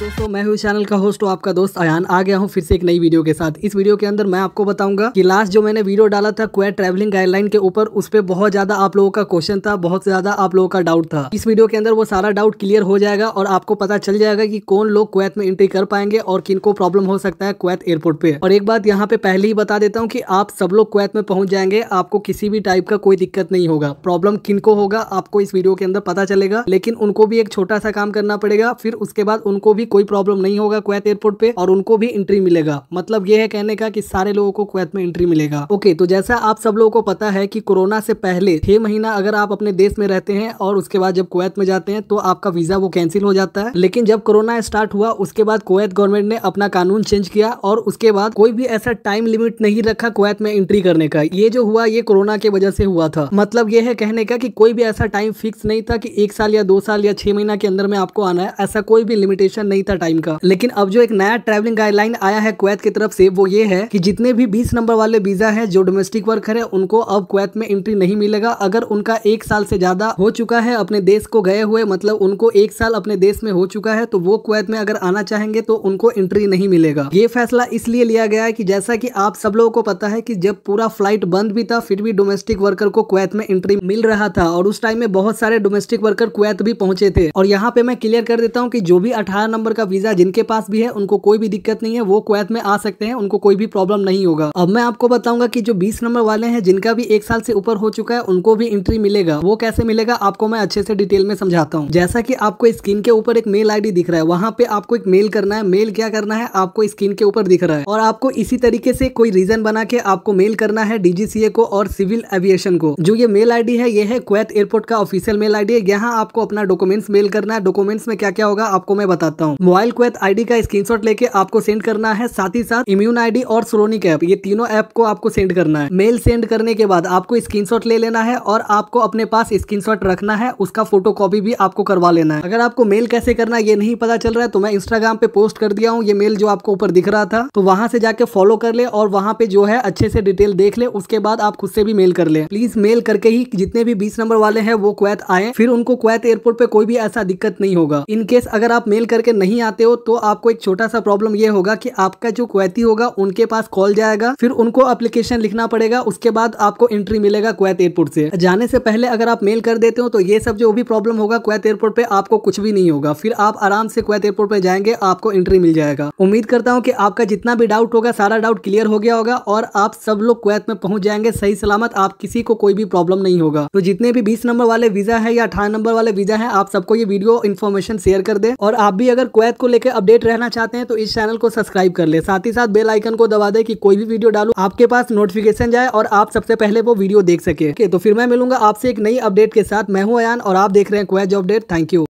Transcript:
दोस्तों मैं हूँ चैनल का होस्ट आपका दोस्त अयान आ गया हूँ फिर से एक नई वीडियो के साथ इस वीडियो के अंदर मैं आपको बताऊंगा कि लास्ट जो मैंने वीडियो डाला था क्वेट ट्रैवलिंग गाइडलाइन के ऊपर उस पर बहुत ज्यादा आप लोगों का क्वेश्चन था बहुत ज्यादा आप लोगों का डाउट था इस वीडियो के अंदर वो सारा डाउट क्लियर हो जाएगा और आपको पता चल जाएगा की कौन लोग क्वैत में एंट्री कर पाएंगे और किन को प्रॉब्लम हो सकता है क्वैत एयरपोर्ट पे और एक बात यहाँ पे पहले ही बता देता हूँ की आप सब लोग क्वैत में पहुंच जाएंगे आपको किसी भी टाइप का कोई दिक्कत नहीं होगा प्रॉब्लम किन होगा आपको इस वीडियो के अंदर पता चलेगा लेकिन उनको भी एक छोटा सा काम करना पड़ेगा फिर उसके बाद उनको भी कोई प्रॉब्लम नहीं होगा क्वैत एयरपोर्ट पे और उनको भी एंट्री मिलेगा मतलब ये है कहने का कि सारे लोगों को क्वैत में एंट्री मिलेगा ओके तो जैसा आप सब लोगों को पता है कि कोरोना से पहले छह महीना अगर आप अपने देश में रहते हैं और उसके बाद जब कुवैत में जाते हैं तो आपका वीजा वो कैंसिल हो जाता है लेकिन जब कोरोना स्टार्ट हुआ उसके बाद कुवैत गवर्नमेंट ने अपना कानून चेंज किया और उसके बाद कोई भी ऐसा टाइम लिमिट नहीं रखा कुवैत में एंट्री करने का ये जो हुआ ये कोरोना के वजह से हुआ था मतलब ये है कहने का कि कोई भी ऐसा टाइम फिक्स नहीं था कि एक साल या दो साल या छह महीना के अंदर में आपको आना है ऐसा कोई भी लिमिटेशन नहीं नहीं था टाइम का लेकिन अब जो एक नया ट्रेवलिंग गाइडलाइन आया है क्वैत की तरफ से वो ये है कि जितने भी बीस नंबर वाले वीजा है जो डोमेस्टिक वर्कर है उनको अब क्वैत में एंट्री नहीं मिलेगा अगर उनका एक साल से ज्यादा हो चुका है अपने देश को गए हुए मतलब उनको एक साल अपने देश में हो चुका है तो वो क्वैत में अगर आना चाहेंगे तो उनको एंट्री नहीं मिलेगा ये फैसला इसलिए लिया गया है कि जैसा कि आप सब लोगों को पता है कि जब पूरा फ्लाइट बंद भी था फिर भी डोमेस्टिक वर्कर को क्वैत में एंट्री मिल रहा था और उस टाइम में बहुत सारे डोमेस्टिक वर्कर क्वैत भी पहुंचे थे और यहाँ पे मैं क्लियर कर देता हूँ की जो भी अठारह नंबर नंबर का वीज़ा जिनके पास भी है उनको कोई भी दिक्कत नहीं है वो क्वैत में आ सकते हैं उनको कोई भी प्रॉब्लम नहीं होगा अब मैं आपको बताऊंगा कि जो बीस नंबर वाले हैं जिनका भी एक साल से ऊपर हो चुका है उनको भी एंट्री मिलेगा वो कैसे मिलेगा आपको मैं अच्छे से डिटेल में समझाता हूँ जैसा की आपको स्क्रीन के ऊपर एक मेल आई दिख रहा है वहाँ पे आपको एक मेल करना है मेल क्या करना है आपको स्क्रीन के ऊपर दिख रहा है और आपको इसी तरीके से कोई रीजन बना के आपको मेल करना है डीजीसीए को और सिविल एविएशन को जो ये मेल आईडी है ये है कुवैत एयरपोर्ट का ऑफिशियल मेल आईडी है यहाँ आपको अपना डॉक्यूमेंट्स मेल करना है डॉक्यूमेंट्स में क्या क्या होगा आपको मैं बताता हूँ मोबाइल क्वेत आईडी का स्क्रीनशॉट लेके आपको सेंड करना है साथ ही साथ इम्यून आईडी और सोलोनिक ऐप ये तीनों ऐप को आपको सेंड करना है मेल सेंड करने के बाद आपको स्क्रीनशॉट ले लेना है और आपको अपने पास स्क्रीनशॉट रखना है उसका फोटो कॉपी भी आपको करवा लेना है अगर आपको मेल कैसे करना ये नहीं पता चल रहा है तो मैं इंस्टाग्राम पे पोस्ट कर दिया हूँ ये मेल जो आपको ऊपर दिख रहा था तो वहां से जाके फॉलो कर ले और वहाँ पे जो है अच्छे से डिटेल देख ले उसके बाद आप खुद से भी मेल कर ले प्लीज मेल करके ही जितने भी बीस नंबर वाले हैं वो क्वैत आए फिर उनको क्वैत एयरपोर्ट पे कोई भी ऐसा दिक्कत नहीं होगा इनकेस अगर आप मेल करके नहीं नहीं आते हो तो आपको एक छोटा सा प्रॉब्लम ये होगा कि आपका जो क्वैती होगा उनके पास कॉल जाएगा फिर उनको अप्लीकेशन लिखना पड़ेगा उसके बाद आपको एंट्री मिलेगा क्वैत एयरपोर्ट से जाने से पहले अगर आप मेल कर देते हो तो ये सब जो भी प्रॉब्लम होगा क्वैत एयरपोर्ट पे आपको कुछ भी नहीं होगा फिर आप आराम से क्वैत एयरपोर्ट पे जाएंगे आपको एंट्री मिल जाएगा उम्मीद करता हूँ कि आपका जितना भी डाउट होगा सारा डाउट क्लियर हो गया होगा और आप सब लोग क्वैत में पहुंच जाएंगे सही सलामत आप किसी को कोई भी प्रॉब्लम नहीं होगा तो जितने भी बीस नंबर वाले वीजा है या अठारह नंबर वाले वीजा है आप सबको ये वीडियो इन्फॉर्मेशन शेयर कर दे और आप भी अगर कुवैत को लेकर अपडेट रहना चाहते हैं तो इस चैनल को सब्सक्राइब कर ले साथ ही साथ बेल आइकन को दबा दे कि कोई भी वीडियो डालू आपके पास नोटिफिकेशन जाए और आप सबसे पहले वो वीडियो देख सके तो फिर मैं मिलूंगा आपसे एक नई अपडेट के साथ मैं हूँ अयान और आप देख रहे हैं कुवैत जो अपडेट थैंक यू